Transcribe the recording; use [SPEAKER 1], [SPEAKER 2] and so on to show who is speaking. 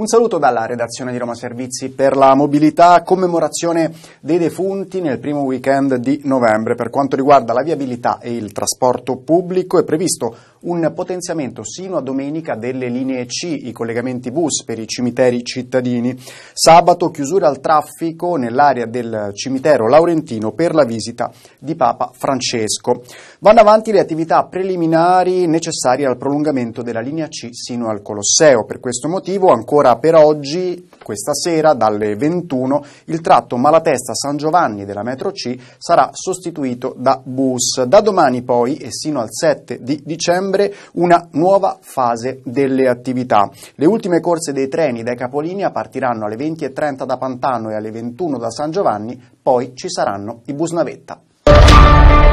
[SPEAKER 1] Un saluto dalla redazione di Roma Servizi per la mobilità, commemorazione dei defunti nel primo weekend di novembre. Per quanto riguarda la viabilità e il trasporto pubblico è previsto un potenziamento sino a domenica delle linee C, i collegamenti bus per i cimiteri cittadini. Sabato chiusura al traffico nell'area del cimitero laurentino per la visita di Papa Francesco. Vanno avanti le attività preliminari necessarie al prolungamento della linea C sino al Colosseo. Per questo motivo ancora per oggi, questa sera, dalle 21, il tratto Malatesta-San Giovanni della metro C sarà sostituito da bus. Da domani poi e sino al 7 di dicembre settembre una nuova fase delle attività. Le ultime corse dei treni dai capolinea partiranno alle 20.30 da Pantano e alle 21 da San Giovanni, poi ci saranno i bus navetta.